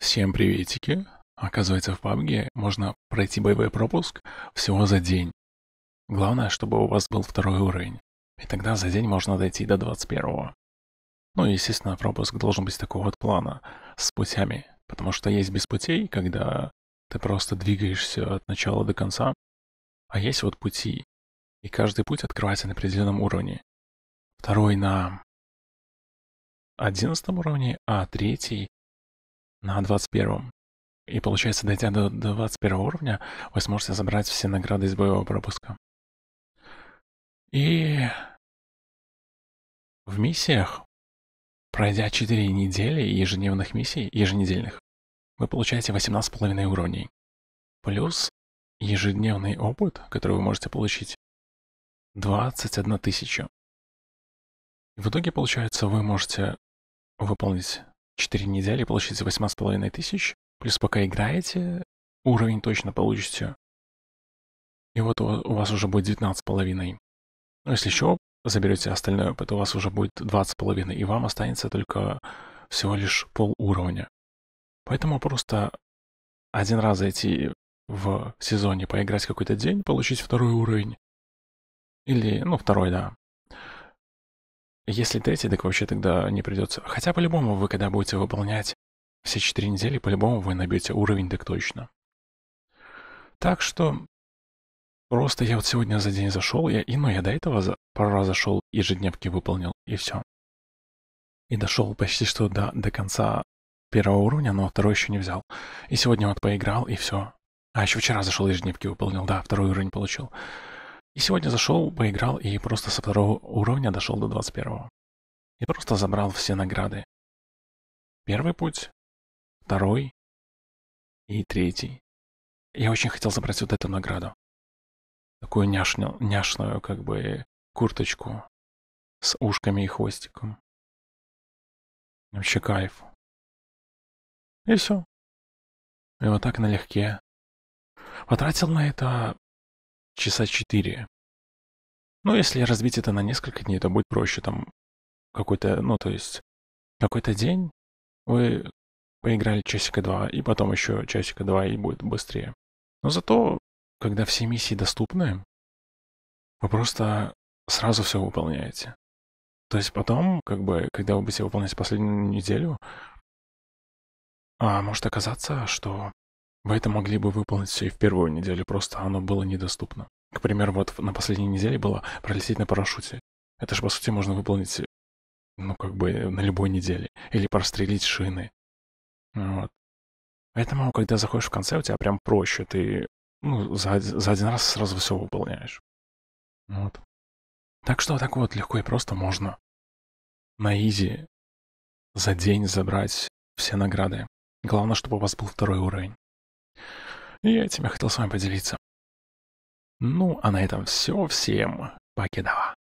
Всем приветики! Оказывается, в PUBG можно пройти боевой пропуск всего за день. Главное, чтобы у вас был второй уровень, и тогда за день можно дойти до 21-го. Ну и, естественно, пропуск должен быть такого вот плана, с путями, потому что есть без путей, когда ты просто двигаешься от начала до конца, а есть вот пути, и каждый путь открывается на определенном уровне. Второй на 11 уровне, а третий на 21. И получается, дойдя до 21 уровня, вы сможете забрать все награды из боевого пропуска. И в миссиях, пройдя 4 недели ежедневных миссий, еженедельных, вы получаете 18,5 уровней. Плюс ежедневный опыт, который вы можете получить, 21 тысяча. В итоге, получается, вы можете выполнить 4 недели получите 8,5 тысяч, плюс пока играете, уровень точно получите. И вот у вас уже будет 19,5. Но ну, если еще заберете остальное то у вас уже будет 20,5, и вам останется только всего лишь пол уровня. Поэтому просто один раз зайти в сезоне поиграть какой-то день, получить второй уровень, или, ну, второй, да, если третий, так вообще тогда не придется. Хотя по-любому вы, когда будете выполнять все четыре недели, по-любому вы набьете уровень, так точно. Так что просто я вот сегодня за день зашел, я, и, ну, я до этого за, пару раз зашел, ежедневки выполнил, и все. И дошел почти что до, до конца первого уровня, но второй еще не взял. И сегодня вот поиграл, и все. А еще вчера зашел ежедневки выполнил, да, второй уровень получил. И сегодня зашел, поиграл и просто со второго уровня дошел до 21-го. И просто забрал все награды. Первый путь, второй и третий. Я очень хотел забрать вот эту награду. Такую няшню, няшную, как бы, курточку с ушками и хвостиком. Вообще кайф. И все. И вот так налегке. Потратил на это часа четыре. Ну, если разбить это на несколько дней, то будет проще там какой-то, ну, то есть какой-то день вы поиграли часика два, и потом еще часика два, и будет быстрее. Но зато, когда все миссии доступны, вы просто сразу все выполняете. То есть потом, как бы, когда вы будете выполнять последнюю неделю, а может оказаться, что это могли бы выполнить все и в первую неделю, просто оно было недоступно. К примеру, вот на последней неделе было пролететь на парашюте. Это же, по сути, можно выполнить, ну, как бы на любой неделе. Или прострелить шины. Вот. Поэтому, когда заходишь в конце, у тебя прям проще. Ты ну, за, за один раз сразу все выполняешь. Вот. Так что так вот легко и просто можно на изи за день забрать все награды. Главное, чтобы у вас был второй уровень. Я этим и хотел с вами поделиться. Ну, а на этом все. Всем покедова.